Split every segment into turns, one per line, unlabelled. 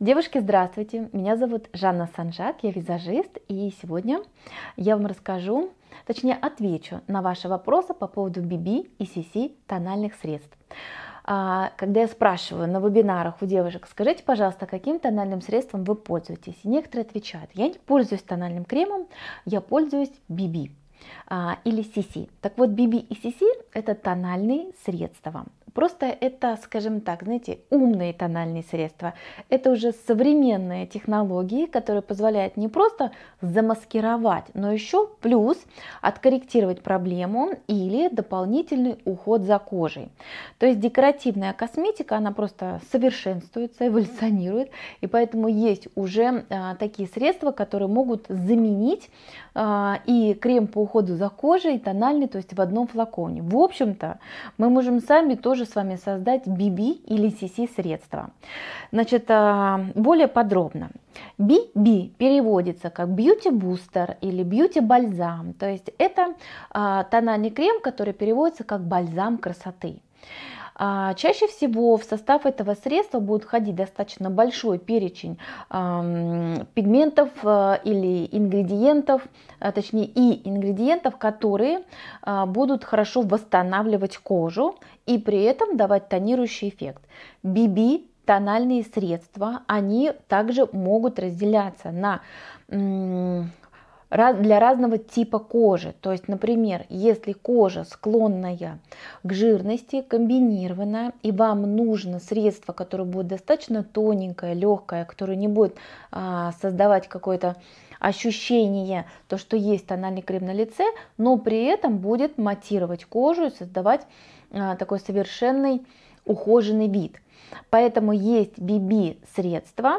Девушки, здравствуйте! Меня зовут Жанна Санжак, я визажист, и сегодня я вам расскажу, точнее отвечу на ваши вопросы по поводу BB и CC тональных средств. А, когда я спрашиваю на вебинарах у девушек, скажите, пожалуйста, каким тональным средством вы пользуетесь? И некоторые отвечают, я не пользуюсь тональным кремом, я пользуюсь BB а, или CC. Так вот, BB и CC – это тональные средства. Просто это, скажем так, знаете, умные тональные средства. Это уже современные технологии, которые позволяют не просто замаскировать, но еще плюс откорректировать проблему или дополнительный уход за кожей. То есть декоративная косметика, она просто совершенствуется, эволюционирует, и поэтому есть уже а, такие средства, которые могут заменить а, и крем по уходу за кожей, и тональный, то есть в одном флаконе. В общем-то, мы можем сами тоже с вами создать BB или CC средства. Значит, а, более подробно. BB переводится как Beauty Booster или Beauty Бальзам. То есть это а, тональный крем, который переводится как бальзам красоты. А, чаще всего в состав этого средства будет входить достаточно большой перечень пигментов э, или ингредиентов, э, точнее и ингредиентов, которые а, будут хорошо восстанавливать кожу и при этом давать тонирующий эффект. BB тональные средства, они также могут разделяться на для разного типа кожи. То есть, например, если кожа склонная к жирности, комбинированная, и вам нужно средство, которое будет достаточно тоненькое, легкое, которое не будет а, создавать какое-то ощущение, то, что есть тональный крем на лице, но при этом будет матировать кожу и создавать а, такой совершенный ухоженный вид. Поэтому есть BB средства,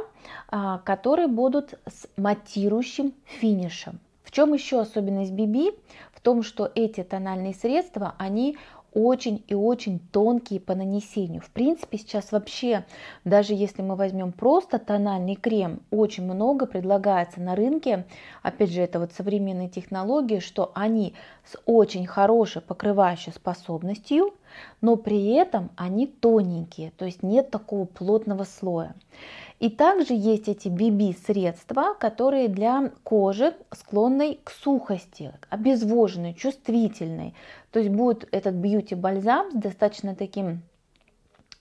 а, которые будут с матирующим финишем чем еще особенность BB? В том, что эти тональные средства, они очень и очень тонкие по нанесению. В принципе, сейчас вообще, даже если мы возьмем просто тональный крем, очень много предлагается на рынке, опять же, это вот современные технологии, что они с очень хорошей покрывающей способностью, но при этом они тоненькие, то есть нет такого плотного слоя. И также есть эти BB-средства, которые для кожи склонной к сухости, обезвоженной, чувствительной, то есть будет этот бьюти-бальзам с достаточно таким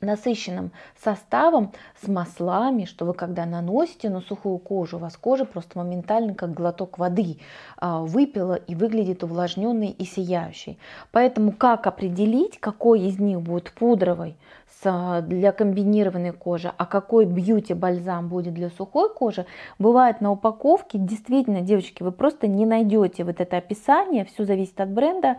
насыщенным составом, с маслами, что вы когда наносите на сухую кожу, у вас кожа просто моментально как глоток воды а, выпила и выглядит увлажненной и сияющей. Поэтому как определить, какой из них будет пудровый? с, э, для комбинированной кожи, а какой бьюти-бальзам будет для сухой кожи, бывает на упаковке, действительно, девочки, вы просто не найдете вот это описание, все зависит от бренда,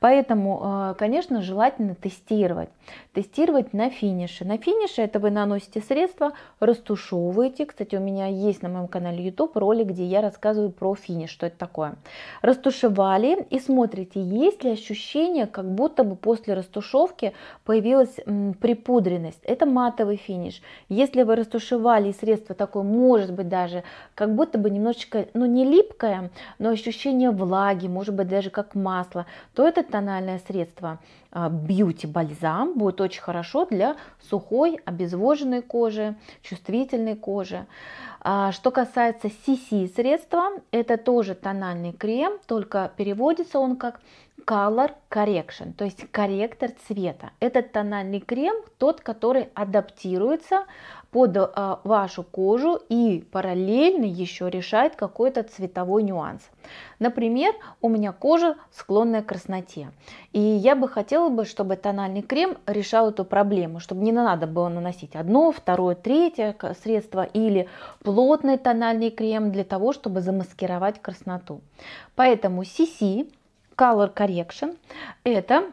поэтому, э, конечно, желательно тестировать. Тестировать на финише. На финише это вы наносите средство, растушевываете. Кстати, у меня есть на моем канале YouTube ролик, где я рассказываю про финиш, что это такое. Растушевали и смотрите, есть ли ощущение, как будто бы после растушевки появилась при припудренность, это матовый финиш. Если вы растушевали и средство такое, может быть даже, как будто бы немножечко, ну не липкое, но ощущение влаги, может быть даже как масло, то это тональное средство а, бьюти-бальзам будет очень хорошо для сухой, обезвоженной кожи, чувствительной кожи. А, что касается CC средства, это тоже тональный крем, только переводится он как Color Correction, то есть корректор цвета. Этот тональный крем тот, который адаптируется под а, вашу кожу и параллельно еще решает какой-то цветовой нюанс. Например, у меня кожа склонная к красноте, и я бы хотела бы, чтобы тональный крем решал эту проблему, чтобы не надо было наносить одно, второе, третье средство или плотный тональный крем для того, чтобы замаскировать красноту. Поэтому CC Color Correction. Это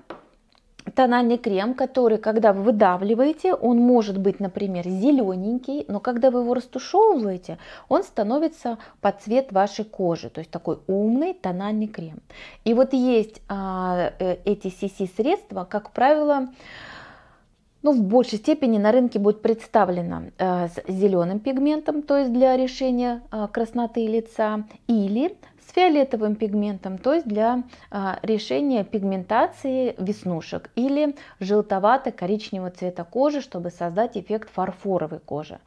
тональный крем, который, когда вы выдавливаете, он может быть, например, зелененький, но когда вы его растушевываете, он становится под цвет вашей кожи, то есть такой умный тональный крем. И вот есть а, э, эти CC-средства, как правило, ну, в большей степени на рынке будет представлено э, с зеленым пигментом, то есть для решения э, красноты лица, или с фиолетовым пигментом, то есть для а, решения пигментации веснушек или желтовато-коричневого цвета кожи, чтобы создать эффект фарфоровой кожи.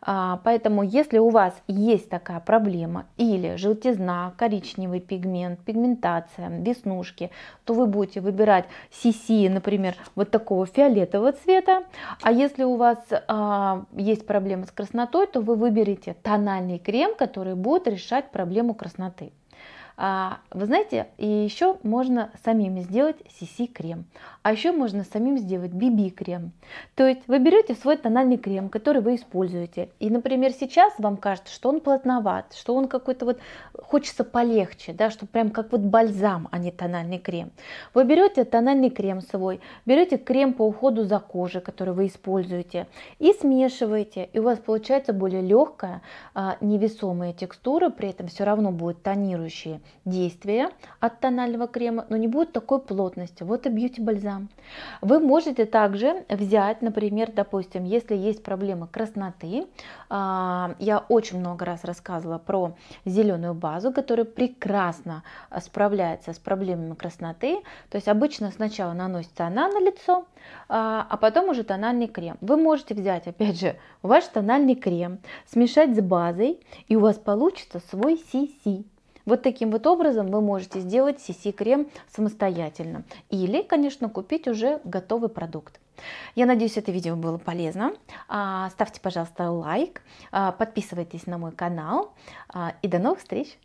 А, поэтому, если у вас есть такая проблема или желтизна, коричневый пигмент, пигментация, веснушки, то вы будете выбирать CC, например, вот такого фиолетового цвета. А если у вас а, есть проблемы с краснотой, то вы выберете тональный крем, который будет решать проблему красноты. А, вы знаете, и еще можно самим сделать CC-крем, а еще можно самим сделать BB-крем. То есть вы берете свой тональный крем, который вы используете, и, например, сейчас вам кажется, что он плотноват, что он какой-то вот, хочется полегче, да, что прям как вот бальзам, а не тональный крем. Вы берете тональный крем свой, берете крем по уходу за кожей, который вы используете, и смешиваете, и у вас получается более легкая, а, невесомая текстура, при этом все равно будет тонирующая действия от тонального крема, но не будет такой плотности. Вот и бьюти-бальзам. Вы можете также взять, например, допустим, если есть проблемы красноты, а, я очень много раз рассказывала про зеленую базу, которая прекрасно справляется с проблемами красноты. То есть обычно сначала наносится она на лицо, а, а потом уже тональный крем. Вы можете взять, опять же, ваш тональный крем, смешать с базой, и у вас получится свой CC. Вот таким вот образом вы можете сделать CC-крем самостоятельно или, конечно, купить уже готовый продукт. Я надеюсь, это видео было полезно. А, ставьте, пожалуйста, лайк, а, подписывайтесь на мой канал а, и до новых встреч!